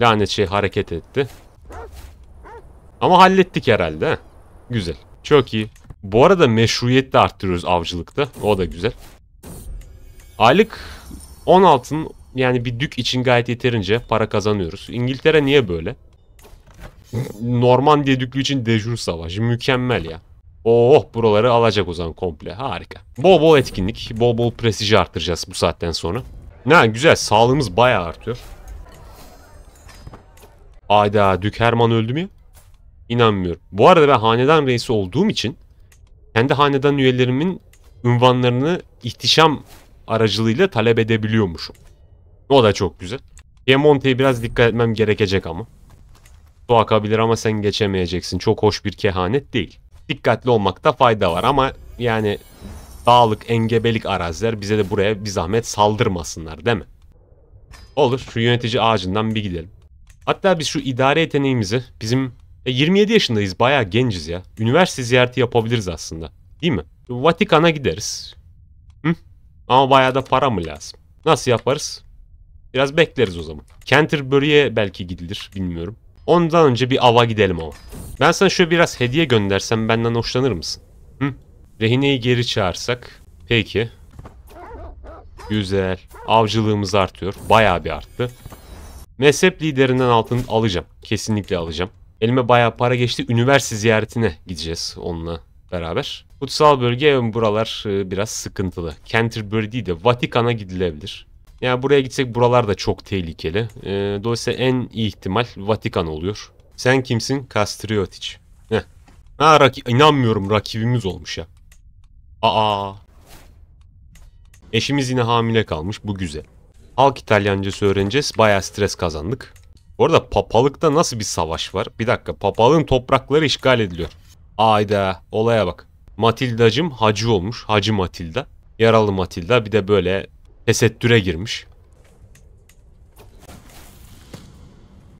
Lanet şey hareket etti. Ama hallettik herhalde. Güzel. Çok iyi. Bu arada meşruiyet de arttırıyoruz avcılıkta. O da güzel. Aylık 16'nın yani bir dük için gayet yeterince para kazanıyoruz. İngiltere niye böyle? Normandiya düklü için dejur savaşı mükemmel ya. Oh buraları alacak o zaman komple harika. Bol bol etkinlik, bol bol prestiji arttıracağız bu saatten sonra. Ne güzel sağlığımız bayağı artıyor. Ayda Dük Herman öldü mü? İnanmıyorum. Bu arada ben hanedan reisi olduğum için kendi hanedan üyelerimin ünvanlarını ihtişam aracılığıyla talep edebiliyormuşum. O da çok güzel. Piemonte'ye biraz dikkat etmem gerekecek ama. Su akabilir ama sen geçemeyeceksin. Çok hoş bir kehanet değil. Dikkatli olmakta fayda var ama yani dağlık, engebelik araziler bize de buraya bir zahmet saldırmasınlar değil mi? Olur şu yönetici ağacından bir gidelim. Hatta biz şu idare yeteneğimizi bizim e, 27 yaşındayız bayağı genciz ya. Üniversite ziyareti yapabiliriz aslında değil mi? Vatikan'a gideriz. Ama bayağı da para mı lazım? Nasıl yaparız? Biraz bekleriz o zaman. Canterbury'e belki gidilir bilmiyorum. Ondan önce bir ava gidelim ama. Ben sana şöyle biraz hediye göndersem benden hoşlanır mısın? Hı? Rehineyi geri çağırsak. Peki. Güzel. Avcılığımız artıyor. Bayağı bir arttı. Mezhep liderinden altın alacağım. Kesinlikle alacağım. Elime bayağı para geçti. Üniversite ziyaretine gideceğiz onunla beraber. Kutsal bölge buralar e, biraz sıkıntılı. Canterbury değil de Vatikan'a gidilebilir. Yani buraya gitsek buralar da çok tehlikeli. E, dolayısıyla en iyi ihtimal Vatikan oluyor. Sen kimsin? Kastriotic. Heh. Ha raki inanmıyorum rakibimiz olmuş ya. Aa. Eşimiz yine hamile kalmış. Bu güzel. Halk İtalyancası öğreneceğiz. Baya stres kazandık. Bu arada papalıkta nasıl bir savaş var? Bir dakika papalığın toprakları işgal ediliyor. Ayda olaya bak. Matilda'cım hacı olmuş. Hacı Matilda. Yaralı Matilda bir de böyle tesettüre girmiş.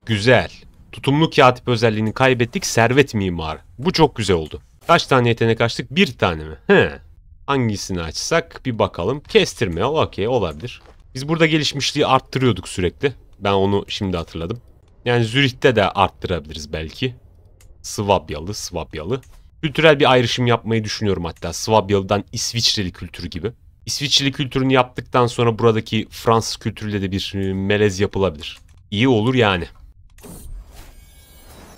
Güzel. Tutumlu katip özelliğini kaybettik. Servet mimarı. Bu çok güzel oldu. Kaç tane yetenek açtık? Bir tane mi? He. Hangisini açsak bir bakalım. Kestirme. Okey olabilir. Biz burada gelişmişliği arttırıyorduk sürekli. Ben onu şimdi hatırladım. Yani Zürih'te de arttırabiliriz belki. Svabyalı, Svabyalı. Kültürel bir ayrışım yapmayı düşünüyorum hatta. Svabyalı'dan İsviçreli kültürü gibi. İsviçreli kültürünü yaptıktan sonra buradaki Fransız kültürüyle de bir e, melez yapılabilir. İyi olur yani.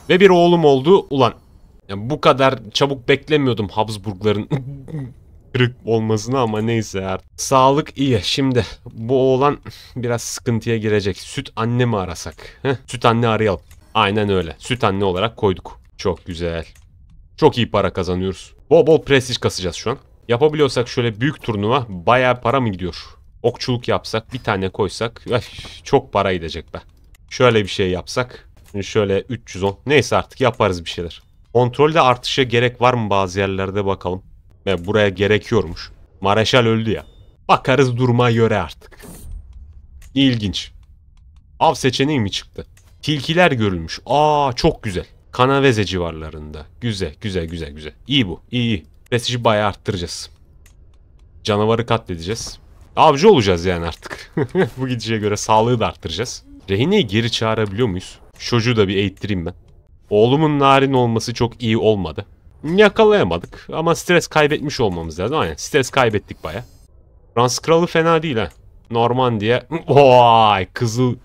Ve bir oğlum oldu. Ulan yani bu kadar çabuk beklemiyordum Habsburgların *laughs* kırık olmasını ama neyse artık. Sağlık iyi. Şimdi bu oğlan biraz sıkıntıya girecek. Süt anne mi arasak? Heh, süt anne arayalım. Aynen öyle. Süt anne olarak koyduk. Çok güzel. Çok iyi para kazanıyoruz. Bol bol prestij kasacağız şu an. Yapabiliyorsak şöyle büyük turnuva baya para mı gidiyor? Okçuluk yapsak bir tane koysak öf, çok para gidecek be. Şöyle bir şey yapsak. Şimdi şöyle 310 neyse artık yaparız bir şeyler. Kontrolde artışa gerek var mı bazı yerlerde bakalım. Ve buraya gerekiyormuş. Mareşal öldü ya. Bakarız duruma göre artık. İlginç. Av seçeneği mi çıktı? Tilkiler görülmüş. Aa çok güzel. Kanaveze civarlarında. Güzel, güzel, güzel, güzel. İyi bu, iyi iyi. Prestiji bayağı arttıracağız. Canavarı katledeceğiz. Avcı olacağız yani artık. *laughs* bu gidişe göre sağlığı da arttıracağız. Rehineyi geri çağırabiliyor muyuz? Çocuğu da bir eğittireyim ben. Oğlumun narin olması çok iyi olmadı. Yakalayamadık ama stres kaybetmiş olmamız lazım. Aynen stres kaybettik baya. Fransız kralı fena değil ha. diye *laughs* Vay kızıl.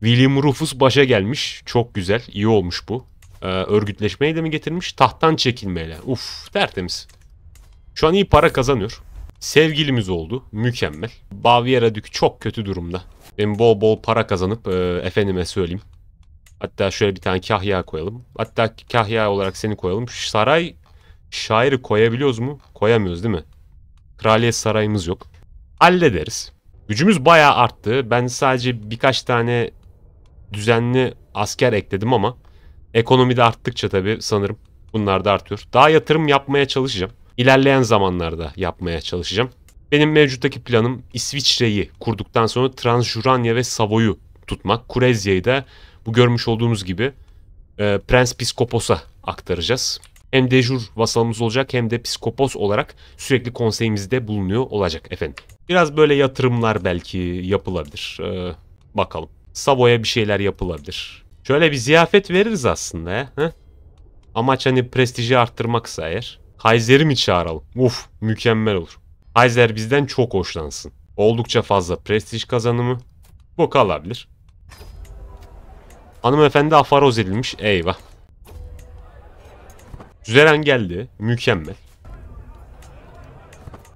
William Rufus başa gelmiş. Çok güzel. iyi olmuş bu e, örgütleşmeyi de mi getirmiş? Tahttan çekilmeyle. Uf tertemiz. Şu an iyi para kazanıyor. Sevgilimiz oldu. Mükemmel. Baviera Dük çok kötü durumda. ben bol bol para kazanıp e, efendime söyleyeyim. Hatta şöyle bir tane kahya koyalım. Hatta kahya olarak seni koyalım. Saray şairi koyabiliyoruz mu? Koyamıyoruz değil mi? Kraliyet sarayımız yok. Hallederiz. Gücümüz bayağı arttı. Ben sadece birkaç tane düzenli asker ekledim ama Ekonomide arttıkça tabii sanırım bunlar da artıyor. Daha yatırım yapmaya çalışacağım. İlerleyen zamanlarda yapmaya çalışacağım. Benim mevcuttaki planım İsviçre'yi kurduktan sonra Transjuranya ve Savoy'u tutmak. Kurezya'yı da bu görmüş olduğunuz gibi e, Prens Piskopos'a aktaracağız. Hem dejur vasalımız olacak hem de Psikopos olarak sürekli konseyimizde bulunuyor olacak efendim. Biraz böyle yatırımlar belki yapılabilir. E, bakalım. Savoy'a bir şeyler yapılabilir. Şöyle bir ziyafet veririz aslında ya. Heh. Amaç hani prestiji arttırmaksa eğer. Kaiser'i mi çağıralım? Uf mükemmel olur. Kaiser bizden çok hoşlansın. Oldukça fazla prestij kazanımı. Bu kalabilir. Hanımefendi afaroz edilmiş. Eyvah. Zeren geldi. Mükemmel.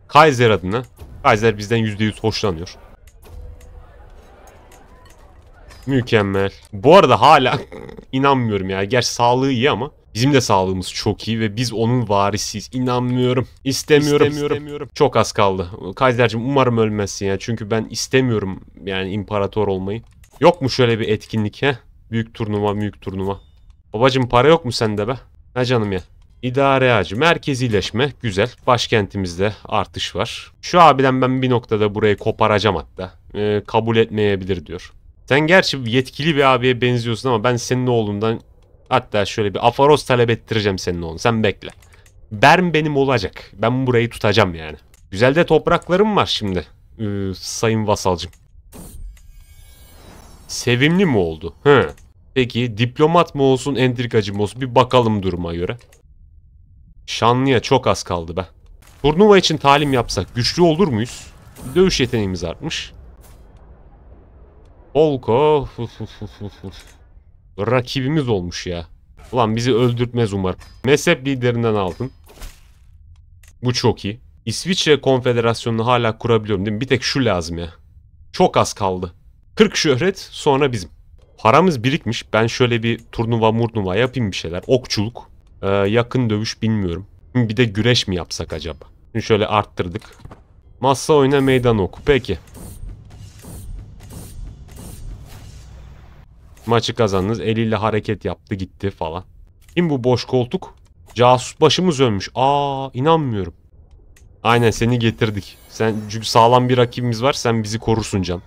Kaiser adına. Kaiser bizden %100 hoşlanıyor. Mükemmel. Bu arada hala *laughs* inanmıyorum ya. Gerçi sağlığı iyi ama bizim de sağlığımız çok iyi ve biz onun varisiyiz. İnanmıyorum. İstemiyorum. İstemiyorum. İstemiyorum. Çok az kaldı. Kaiser'cim umarım ölmezsin ya. Çünkü ben istemiyorum yani imparator olmayı. Yok mu şöyle bir etkinlik he? Büyük turnuva, büyük turnuva. Babacım para yok mu sende be? Ha canım ya. İdare ağacı, merkezileşme güzel. Başkentimizde artış var. Şu abiden ben bir noktada burayı koparacağım hatta. Ee, kabul etmeyebilir diyor. Sen gerçi yetkili bir abiye benziyorsun ama ben senin oğlundan hatta şöyle bir afaros talep ettireceğim senin oğlun. Sen bekle. Bern benim olacak. Ben burayı tutacağım yani. Güzel de topraklarım var şimdi. Ee, sayın vasalcım. Sevimli mi oldu? He. Peki diplomat mı olsun entrikacı mı olsun bir bakalım duruma göre. Şanlıya çok az kaldı be. Turnuva için talim yapsak güçlü olur muyuz? Dövüş yeteneğimiz artmış. Olko oh, rakibimiz olmuş ya. Ulan bizi öldürtmez umarım. Mezhep liderinden aldın. Bu çok iyi. İsviçre Konfederasyonu'nu hala kurabiliyorum değil mi? Bir tek şu lazım ya. Çok az kaldı. 40 şöhret sonra bizim. Paramız birikmiş. Ben şöyle bir turnuva murnuva yapayım bir şeyler. Okçuluk. Ee, yakın dövüş bilmiyorum. Bir de güreş mi yapsak acaba? Şimdi şöyle arttırdık. Masa oyuna meydan oku. Peki. Maçı kazandınız. Eliyle hareket yaptı gitti falan. Kim bu boş koltuk? Casus başımız ölmüş. Aa inanmıyorum. Aynen seni getirdik. Sen çünkü sağlam bir rakibimiz var. Sen bizi korursun can.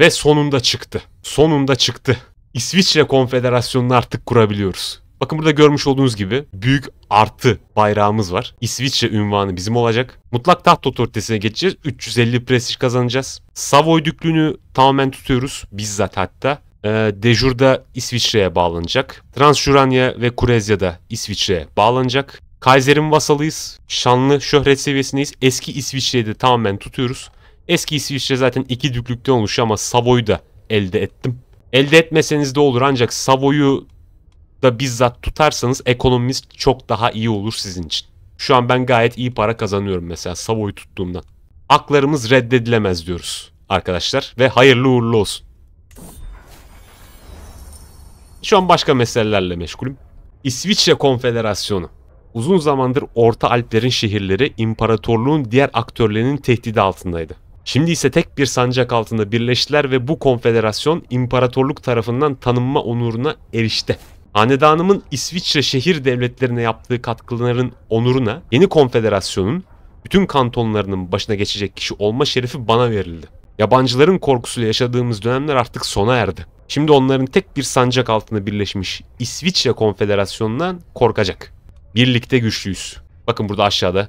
Ve sonunda çıktı. Sonunda çıktı. İsviçre Konfederasyonu'nu artık kurabiliyoruz. Bakın burada görmüş olduğunuz gibi büyük artı bayrağımız var. İsviçre ünvanı bizim olacak. Mutlak taht otoritesine geçeceğiz. 350 prestij kazanacağız. Savoy düklüğünü tamamen tutuyoruz. Bizzat hatta. Ee, Dejur'da İsviçre'ye bağlanacak. Transjuranya ve Kurezya'da İsviçre'ye bağlanacak. Kaiser'in vasalıyız. Şanlı şöhret seviyesindeyiz. Eski İsviçre'yi de tamamen tutuyoruz. Eski İsviçre zaten iki düklükten oluşuyor ama Savoy'u da elde ettim. Elde etmeseniz de olur ancak Savoy'u da bizzat tutarsanız ekonomimiz çok daha iyi olur sizin için. Şu an ben gayet iyi para kazanıyorum mesela savoy tuttuğumdan. Aklarımız reddedilemez diyoruz arkadaşlar ve hayırlı uğurlu olsun. Şu an başka meselelerle meşgulüm. İsviçre Konfederasyonu. Uzun zamandır Orta Alplerin şehirleri imparatorluğun diğer aktörlerinin tehdidi altındaydı. Şimdi ise tek bir sancak altında birleştiler ve bu konfederasyon imparatorluk tarafından tanınma onuruna erişti. Hanedanımın İsviçre şehir devletlerine yaptığı katkıların onuruna yeni konfederasyonun bütün kantonlarının başına geçecek kişi olma şerefi bana verildi. Yabancıların korkusuyla yaşadığımız dönemler artık sona erdi. Şimdi onların tek bir sancak altında birleşmiş İsviçre Konfederasyonu'ndan korkacak. Birlikte güçlüyüz. Bakın burada aşağıda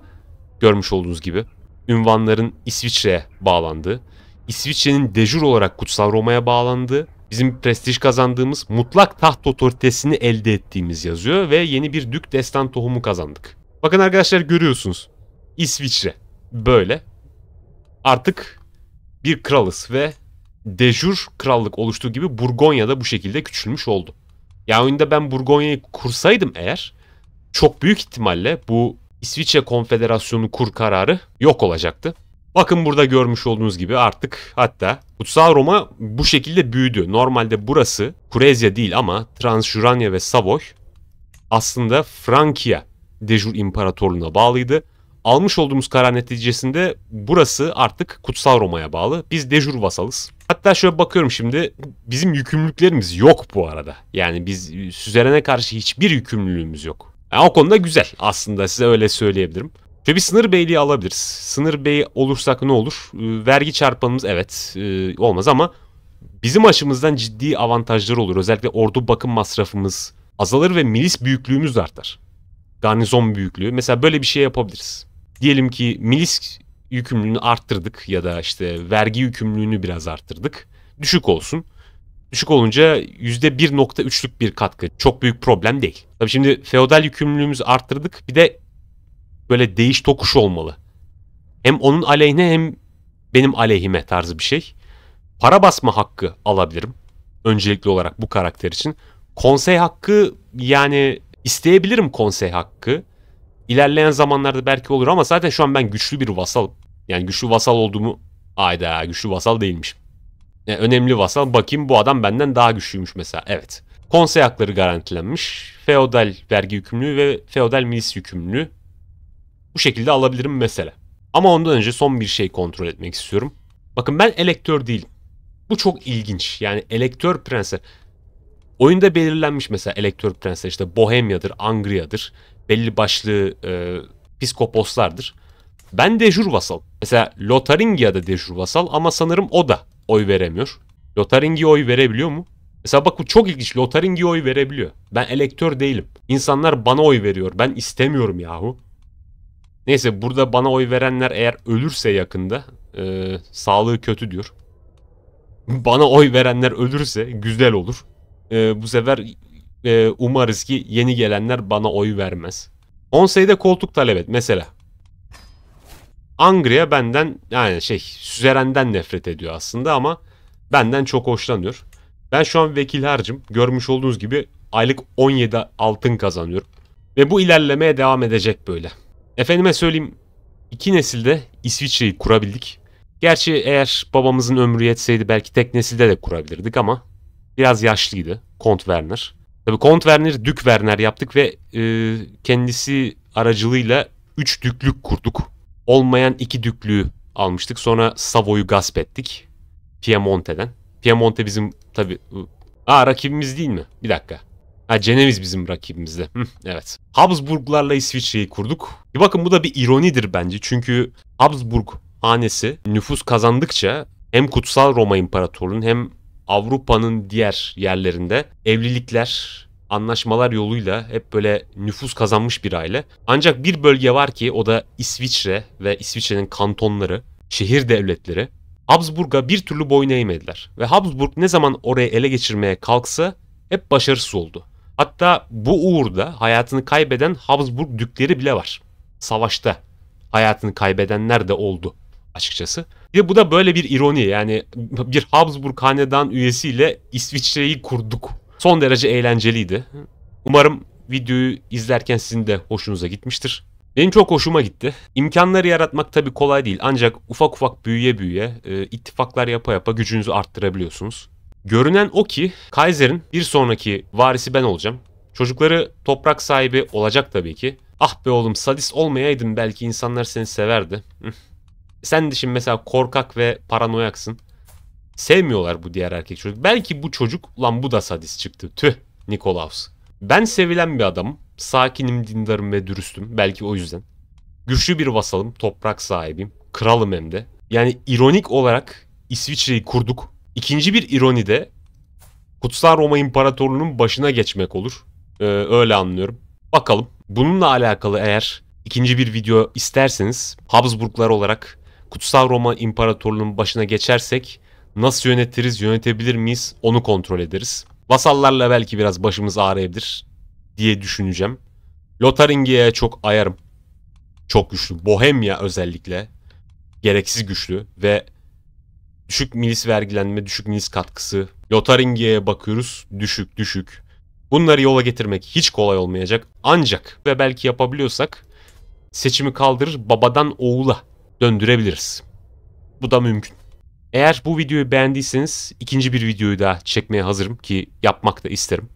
görmüş olduğunuz gibi ünvanların İsviçre'ye bağlandığı, İsviçre'nin dejur olarak Kutsal Roma'ya bağlandığı bizim prestij kazandığımız mutlak taht otoritesini elde ettiğimiz yazıyor ve yeni bir dük destan tohumu kazandık. Bakın arkadaşlar görüyorsunuz. İsviçre böyle. Artık bir kralız ve dejur krallık oluştuğu gibi Burgonya da bu şekilde küçülmüş oldu. Ya oyunda ben Burgonya'yı kursaydım eğer çok büyük ihtimalle bu İsviçre Konfederasyonu kur kararı yok olacaktı. Bakın burada görmüş olduğunuz gibi artık hatta Kutsal Roma bu şekilde büyüdü. Normalde burası Kurezya değil ama Transjuranya ve Savoy aslında Frankia Dejur İmparatorluğu'na bağlıydı. Almış olduğumuz karar neticesinde burası artık Kutsal Roma'ya bağlı. Biz Dejur vasalız. Hatta şöyle bakıyorum şimdi bizim yükümlülüklerimiz yok bu arada. Yani biz süzerene karşı hiçbir yükümlülüğümüz yok. Yani o konuda güzel aslında size öyle söyleyebilirim. Şöyle bir sınır beyliği alabiliriz. Sınır beyi olursak ne olur? E, vergi çarpanımız evet e, olmaz ama bizim açımızdan ciddi avantajlar olur. Özellikle ordu bakım masrafımız azalır ve milis büyüklüğümüz de artar. Garnizon büyüklüğü. Mesela böyle bir şey yapabiliriz. Diyelim ki milis yükümlülüğünü arttırdık ya da işte vergi yükümlülüğünü biraz arttırdık. Düşük olsun. Düşük olunca %1.3'lük bir katkı. Çok büyük problem değil. Tabii şimdi feodal yükümlülüğümüzü arttırdık. Bir de böyle değiş tokuş olmalı. Hem onun aleyhine hem benim aleyhime tarzı bir şey. Para basma hakkı alabilirim. Öncelikli olarak bu karakter için. Konsey hakkı yani isteyebilirim konsey hakkı. İlerleyen zamanlarda belki olur ama zaten şu an ben güçlü bir vasal. Yani güçlü vasal olduğumu... Ayda güçlü vasal değilmişim. Yani e, önemli vasal. Bakayım bu adam benden daha güçlüymüş mesela. Evet. Konsey hakları garantilenmiş. Feodal vergi yükümlülüğü ve feodal milis yükümlülüğü bu şekilde alabilirim mesela. Ama ondan önce son bir şey kontrol etmek istiyorum. Bakın ben elektör değilim. Bu çok ilginç. Yani elektör prensler. Oyunda belirlenmiş mesela elektör prensler işte Bohemia'dır, Angria'dır. Belli başlı e, psikoposlardır. Ben dejur vasal. Mesela Lotharingia'da dejur vasal ama sanırım o da oy veremiyor. Lotharingia oy verebiliyor mu? Mesela bak bu çok ilginç. Lotharingia oy verebiliyor. Ben elektör değilim. İnsanlar bana oy veriyor. Ben istemiyorum yahu. Neyse burada bana oy verenler eğer ölürse yakında e, sağlığı kötü diyor. Bana oy verenler ölürse güzel olur. E, bu sefer e, umarız ki yeni gelenler bana oy vermez. sayıda koltuk talep et mesela. Angria benden yani şey Süzeren'den nefret ediyor aslında ama benden çok hoşlanıyor. Ben şu an vekil harcım. Görmüş olduğunuz gibi aylık 17 altın kazanıyorum. Ve bu ilerlemeye devam edecek böyle. Efendime söyleyeyim iki nesilde İsviçre'yi kurabildik. Gerçi eğer babamızın ömrü yetseydi belki tek nesilde de kurabilirdik ama biraz yaşlıydı Kont Werner. Tabii Kont Werner, Dük Werner yaptık ve e, kendisi aracılığıyla 3 düklük kurduk. Olmayan 2 düklüğü almıştık. Sonra Savoy'u gasp ettik. Piemonte'den. Piemonte bizim tabii... Aa rakibimiz değil mi? Bir dakika. Ha Ceneviz bizim rakibimizde. evet. Habsburglarla İsviçre'yi kurduk. Bir bakın bu da bir ironidir bence. Çünkü Habsburg hanesi nüfus kazandıkça hem Kutsal Roma İmparatorluğu'nun hem Avrupa'nın diğer yerlerinde evlilikler, anlaşmalar yoluyla hep böyle nüfus kazanmış bir aile. Ancak bir bölge var ki o da İsviçre ve İsviçre'nin kantonları, şehir devletleri. Habsburg'a bir türlü boyun eğmediler ve Habsburg ne zaman orayı ele geçirmeye kalksa hep başarısız oldu. Hatta bu uğurda hayatını kaybeden Habsburg dükleri bile var. Savaşta hayatını kaybedenler de oldu açıkçası. Ve bu da böyle bir ironi yani bir Habsburg hanedan üyesiyle İsviçre'yi kurduk. Son derece eğlenceliydi. Umarım videoyu izlerken sizin de hoşunuza gitmiştir. Benim çok hoşuma gitti. İmkanları yaratmak tabii kolay değil ancak ufak ufak büyüye büyüye, e, ittifaklar yapa yapa gücünüzü arttırabiliyorsunuz. Görünen o ki Kaiser'in bir sonraki varisi ben olacağım. Çocukları toprak sahibi olacak tabii ki. Ah be oğlum sadist olmayaydın belki insanlar seni severdi. Sen de şimdi mesela korkak ve paranoyaksın. Sevmiyorlar bu diğer erkek çocuk. Belki bu çocuk lan bu da sadist çıktı. Tüh Nikolaus. Ben sevilen bir adamım. Sakinim, dindarım ve dürüstüm. Belki o yüzden. Güçlü bir vasalım, toprak sahibim, Kralım hem de. Yani ironik olarak İsviçre'yi kurduk İkinci bir ironi de Kutsal Roma İmparatorluğu'nun başına geçmek olur. Ee, öyle anlıyorum. Bakalım. Bununla alakalı eğer ikinci bir video isterseniz Habsburglar olarak Kutsal Roma İmparatorluğu'nun başına geçersek nasıl yönetiriz, yönetebilir miyiz onu kontrol ederiz. Vasallarla belki biraz başımız ağrıyabilir diye düşüneceğim. Lotharingia'ya çok ayarım. Çok güçlü. Bohemia özellikle gereksiz güçlü ve Düşük milis vergilenme, düşük milis katkısı. Lotaringiye'ye bakıyoruz. Düşük, düşük. Bunları yola getirmek hiç kolay olmayacak. Ancak ve belki yapabiliyorsak seçimi kaldırır babadan oğula döndürebiliriz. Bu da mümkün. Eğer bu videoyu beğendiyseniz ikinci bir videoyu da çekmeye hazırım ki yapmak da isterim.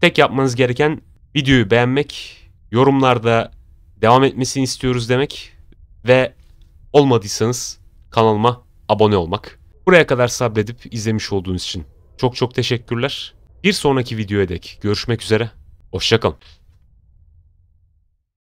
Tek yapmanız gereken videoyu beğenmek, yorumlarda devam etmesini istiyoruz demek ve olmadıysanız kanalıma abone olmak. Buraya kadar sabredip izlemiş olduğunuz için çok çok teşekkürler. Bir sonraki videoya dek görüşmek üzere. Hoşçakalın.